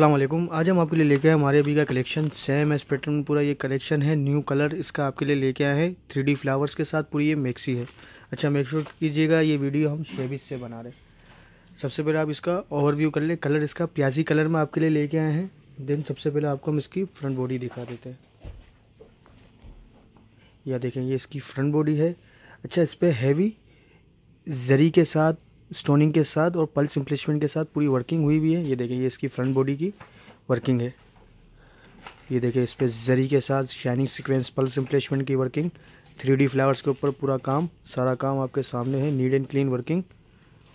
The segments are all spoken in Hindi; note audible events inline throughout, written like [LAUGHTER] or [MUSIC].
अल्लाम आज हम आपके लिए लेके आए हमारे अभी का कलेक्शन सेम एस पैटर्न पूरा ये कलेक्शन है न्यू कलर इसका आपके लिए लेके आए हैं थ्री डी फ्लावर्स के साथ पूरी ये मैक्सी है अच्छा मेक श्योर कीजिएगा ये वीडियो हम शेबिस से बना रहे हैं सबसे पहले आप इसका ओवरव्यू कर लें कलर इसका प्याजी कलर में आपके लिए लेके आए हैं देन सबसे पहले आपको हम इसकी फ्रंट बॉडी दिखा देते हैं या देखें ये इसकी फ्रंट बॉडी है अच्छा इस पर हैवी जरी के साथ स्टोनिंग के साथ और पल्स इम्प्लेसमेंट के साथ पूरी वर्किंग हुई भी है ये देखें ये इसकी फ्रंट बॉडी की वर्किंग है ये देखें इस पर जरी के साथ शाइनिंग सिक्वेंस पल्स इम्प्लेसमेंट की वर्किंग थ्री फ्लावर्स के ऊपर पूरा काम सारा काम आपके सामने है नीड एंड क्लीन वर्किंग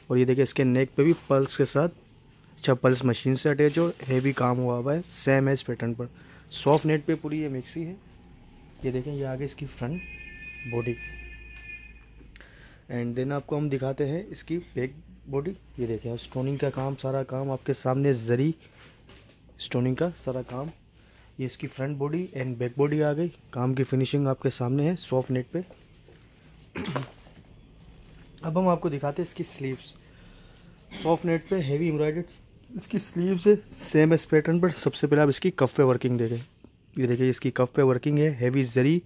और ये देखिए इसके नेक पर भी पल्स के साथ अच्छा पल्स मशीन से अटैच और हैवी काम हुआ हुआ है सेम है इस पैटर्न पर सॉफ्ट नेट पे पूरी ये मिक्सी है ये देखें ये आगे इसकी फ्रंट बॉडी एंड देन आपको हम दिखाते हैं इसकी बैक बॉडी ये देखें स्टोनिंग का काम सारा काम आपके सामने जरी स्टोनिंग का सारा काम ये इसकी front body and back body आ गई काम की फिनिशिंग आपके सामने है सॉफ्ट नेट पे अब हम आपको दिखाते हैं इसकी स्लीव्स सॉफ्ट नेट पे हैवी एम्ब्रॉयडर्ड इसकी स्लीव्स है सेम एस पैटर्न पर सबसे पहले आप इसकी कफ पे वर्किंग देखें ये देखिए इसकी कफ पे वर्किंग है heavy zari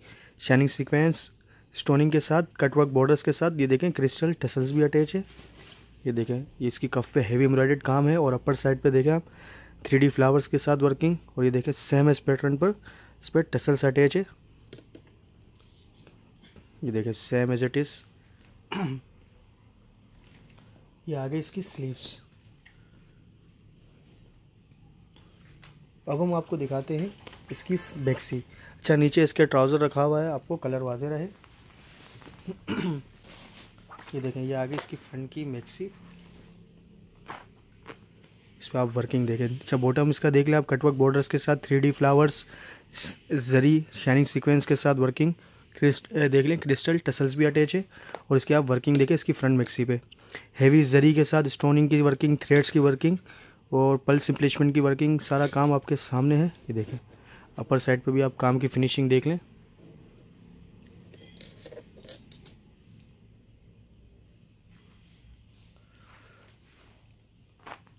shining sequence stoning के साथ कटवर्क बॉर्डर्स के साथ ये देखें क्रिस्टल टसल्स भी अटैच है ये देखें ये इसकी कफ पे हैवी एम्ब्रॉयडेड काम है और अपर साइड पे देखें आप थ्री फ्लावर्स के साथ वर्किंग और ये देखें सेम इस पैटर्न पर इस पर टसल्स अटैच है ये देखें सेम एज इट इज़ ये आ इसकी स्लीव्स अब हम आपको दिखाते हैं इसकी सी अच्छा नीचे इसके ट्राउज़र रखा हुआ है आपको कलर वाजे रहे ये देखें ये आगे इसकी फ्रंट की मैक्सी इस पर आप वर्किंग देखें अच्छा बॉटम इसका देख लें आप कटवर्क बॉर्डर्स के साथ three flowers zari shining sequence के साथ वर्किंग क्रिस्ट देख लें क्रिस्टल टसल्स भी अटैच है और इसकी आप वर्किंग देखें इसकी फ्रंट मैक्सी पे हैवी जरी के साथ स्टोनिंग की वर्किंग थ्रेड्स की वर्किंग और पल्स इम्प्लेसमेंट की वर्किंग सारा काम आपके सामने है ये देखें अपर साइड पे भी आप काम की फिनिशिंग देख लें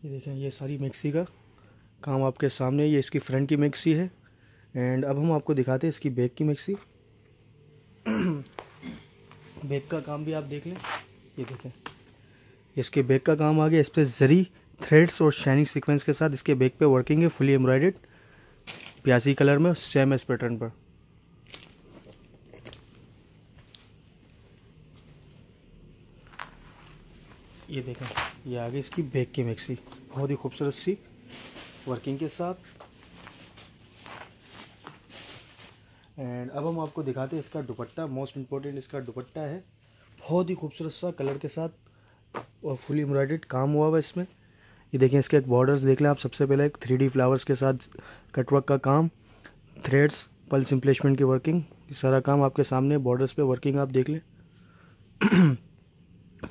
ये देखें ये सारी मिक्सी का काम आपके सामने ये इसकी फ्रंट की मिक्सी है एंड अब हम आपको दिखाते हैं इसकी बैक की मिक्सी [CLEARS THROAT] बैक का काम भी आप देख लें ये देखें इसके बैक का काम आ गया इस पर जरी थ्रेड्स और शाइनिंग सीक्वेंस के साथ इसके बैक पे वर्किंग है फुली एम्ब्रॉयडेड प्यासी कलर में सेम एस पैटर्न पर ये देखें ये आ गई इसकी बैग की मिक्सी बहुत ही खूबसूरत सी वर्किंग के साथ एंड अब हम आपको दिखाते हैं इसका दुपट्टा मोस्ट इम्पोर्टेंट इसका दुपट्टा है बहुत ही खूबसूरत सा कलर के साथ और फुली एम्ब्रॉयडेड काम हुआ हुआ इसमें ये देखें इसके एक बॉर्डर्स देख लें आप सबसे पहले एक थ्री फ्लावर्स के साथ कटवर्क का काम थ्रेड्स पल्स इम्प्लेसमेंट की वर्किंग सारा काम आपके सामने बॉर्डर्स पे वर्किंग आप देख लें [CLEARS THROAT]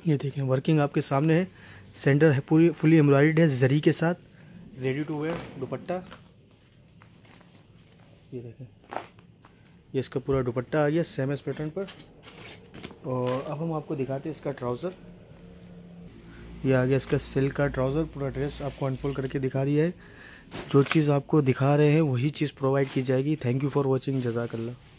ये देखें वर्किंग आपके सामने है सेंटर है पूरी फुली एम्ब्रॉयड है जरी के साथ रेडी टू वेयर दुपट्टा ये देखें ये इसका पूरा दुपट्टा आ गया सेम एस पैटर्न पर और अब हम आपको दिखाते हैं इसका ट्राउज़र ये आ गया इसका सिल्क का ट्राउज़र पूरा ड्रेस आपको अनफोल्ड करके दिखा दिया है जो चीज़ आपको दिखा रहे हैं वही चीज़ प्रोवाइड की जाएगी थैंक यू फॉर वॉचिंग जजाकल्ला